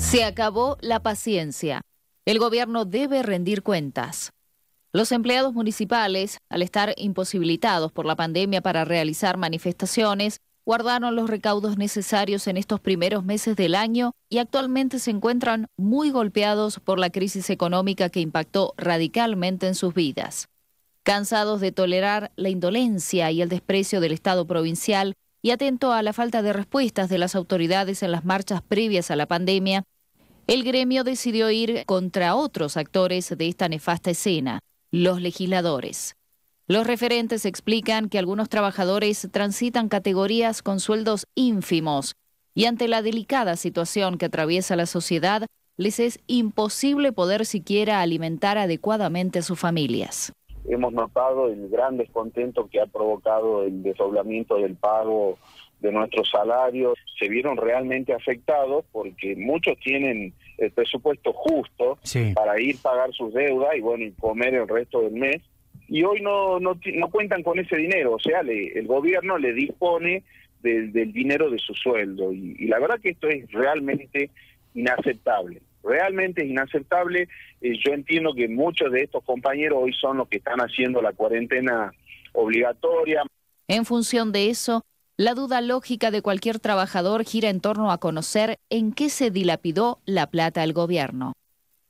Se acabó la paciencia. El gobierno debe rendir cuentas. Los empleados municipales, al estar imposibilitados por la pandemia para realizar manifestaciones, guardaron los recaudos necesarios en estos primeros meses del año y actualmente se encuentran muy golpeados por la crisis económica que impactó radicalmente en sus vidas. Cansados de tolerar la indolencia y el desprecio del Estado provincial, y atento a la falta de respuestas de las autoridades en las marchas previas a la pandemia, el gremio decidió ir contra otros actores de esta nefasta escena, los legisladores. Los referentes explican que algunos trabajadores transitan categorías con sueldos ínfimos y ante la delicada situación que atraviesa la sociedad, les es imposible poder siquiera alimentar adecuadamente a sus familias hemos notado el gran descontento que ha provocado el desdoblamiento del pago de nuestros salarios, se vieron realmente afectados porque muchos tienen el presupuesto justo para ir pagar sus deudas y bueno, comer el resto del mes. Y hoy no, no, cuentan con ese dinero, o sea, el gobierno le dispone del dinero de su sueldo. y la verdad que esto es realmente inaceptable. Realmente es inaceptable. Eh, yo entiendo que muchos de estos compañeros hoy son los que están haciendo la cuarentena obligatoria. En función de eso, la duda lógica de cualquier trabajador gira en torno a conocer en qué se dilapidó la plata al gobierno.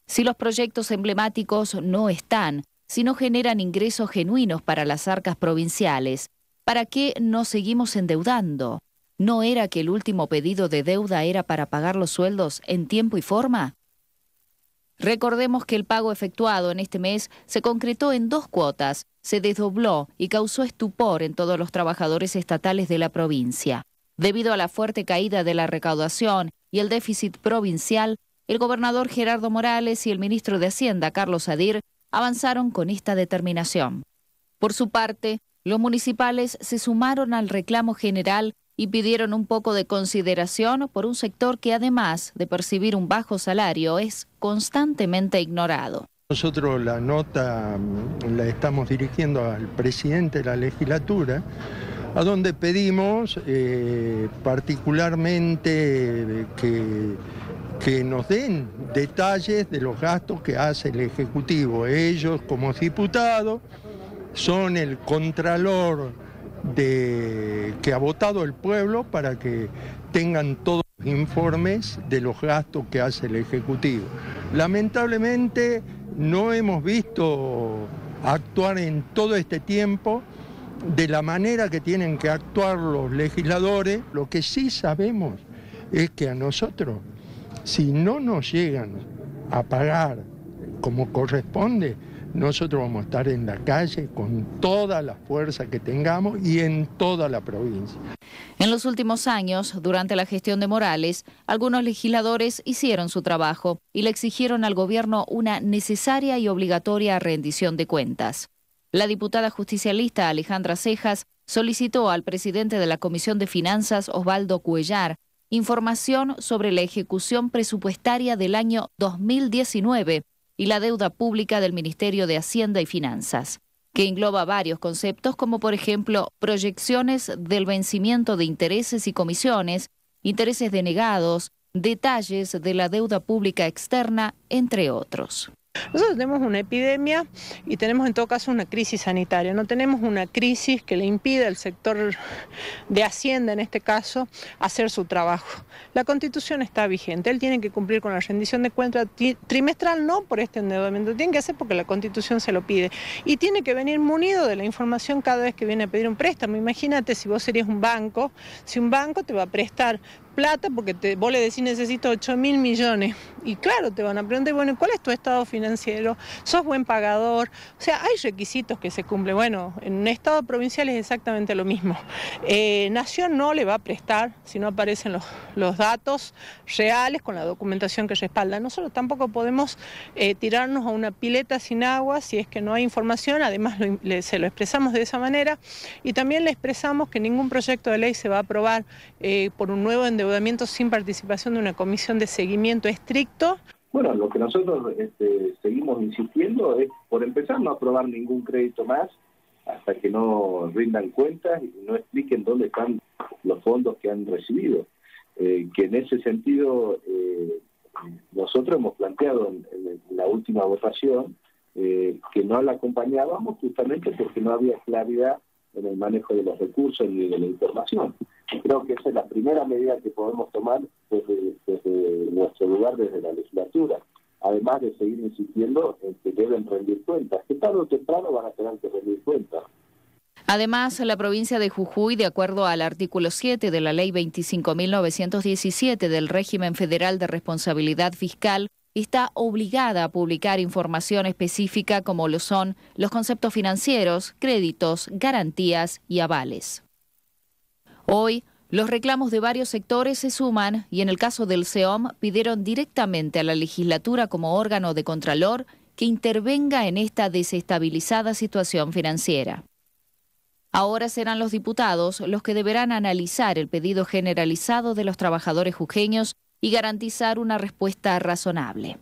Si los proyectos emblemáticos no están, si no generan ingresos genuinos para las arcas provinciales, ¿para qué nos seguimos endeudando? ¿No era que el último pedido de deuda era para pagar los sueldos en tiempo y forma? Recordemos que el pago efectuado en este mes se concretó en dos cuotas, se desdobló y causó estupor en todos los trabajadores estatales de la provincia. Debido a la fuerte caída de la recaudación y el déficit provincial, el gobernador Gerardo Morales y el ministro de Hacienda Carlos Adir avanzaron con esta determinación. Por su parte, los municipales se sumaron al reclamo general y pidieron un poco de consideración por un sector que además de percibir un bajo salario es constantemente ignorado. Nosotros la nota mm, la estamos dirigiendo al presidente de la legislatura, a donde pedimos eh, particularmente eh, que, que nos den detalles de los gastos que hace el Ejecutivo. Ellos como diputados son el contralor de, que ha votado el pueblo para que tengan todos los informes de los gastos que hace el Ejecutivo. Lamentablemente no hemos visto actuar en todo este tiempo de la manera que tienen que actuar los legisladores. Lo que sí sabemos es que a nosotros, si no nos llegan a pagar como corresponde, nosotros vamos a estar en la calle con toda la fuerza que tengamos y en toda la provincia. En los últimos años, durante la gestión de Morales, algunos legisladores hicieron su trabajo y le exigieron al gobierno una necesaria y obligatoria rendición de cuentas. La diputada justicialista Alejandra Cejas solicitó al presidente de la Comisión de Finanzas, Osvaldo Cuellar, información sobre la ejecución presupuestaria del año 2019 y la deuda pública del Ministerio de Hacienda y Finanzas, que engloba varios conceptos como por ejemplo proyecciones del vencimiento de intereses y comisiones, intereses denegados, detalles de la deuda pública externa, entre otros. Nosotros tenemos una epidemia y tenemos en todo caso una crisis sanitaria. No tenemos una crisis que le impida al sector de Hacienda, en este caso, hacer su trabajo. La constitución está vigente. Él tiene que cumplir con la rendición de cuentas trimestral, no por este endeudamiento. Tiene que hacer porque la constitución se lo pide. Y tiene que venir munido de la información cada vez que viene a pedir un préstamo. Imagínate si vos serías un banco, si un banco te va a prestar plata porque te, vos le decís necesito 8 mil millones. Y claro, te van a preguntar, bueno, ¿cuál es tu estado financiero? ¿Sos buen pagador? O sea, hay requisitos que se cumplen. Bueno, en un estado provincial es exactamente lo mismo. Eh, Nación no le va a prestar si no aparecen los, los datos reales con la documentación que respalda. Nosotros tampoco podemos eh, tirarnos a una pileta sin agua si es que no hay información. Además, se lo expresamos de esa manera. Y también le expresamos que ningún proyecto de ley se va a aprobar eh, por un nuevo endeudamiento sin participación de una comisión de seguimiento estricto? Bueno, lo que nosotros este, seguimos insistiendo es, por empezar, no aprobar ningún crédito más hasta que no rindan cuentas y no expliquen dónde están los fondos que han recibido. Eh, que en ese sentido, eh, nosotros hemos planteado en, la última votación eh, que no la acompañábamos justamente porque no había claridad en el manejo de los recursos ni de la información creo que esa es la primera medida que podemos tomar desde, desde nuestro lugar, desde la legislatura. Además de seguir insistiendo en que deben rendir cuentas, que tarde o temprano van a tener que rendir cuentas. Además, la provincia de Jujuy, de acuerdo al artículo 7 de la Ley 25.917 del régimen federal de responsabilidad fiscal, está obligada a publicar información específica como lo son los conceptos financieros, créditos, garantías y avales. Hoy, los reclamos de varios sectores se suman y en el caso del SEOM, pidieron directamente a la legislatura como órgano de contralor que intervenga en esta desestabilizada situación financiera. Ahora serán los diputados los que deberán analizar el pedido generalizado de los trabajadores jujeños y garantizar una respuesta razonable.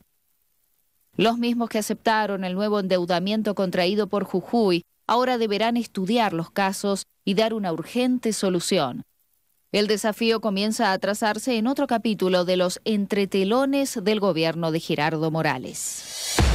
Los mismos que aceptaron el nuevo endeudamiento contraído por Jujuy ahora deberán estudiar los casos y dar una urgente solución. El desafío comienza a trazarse en otro capítulo de los entretelones del gobierno de Gerardo Morales.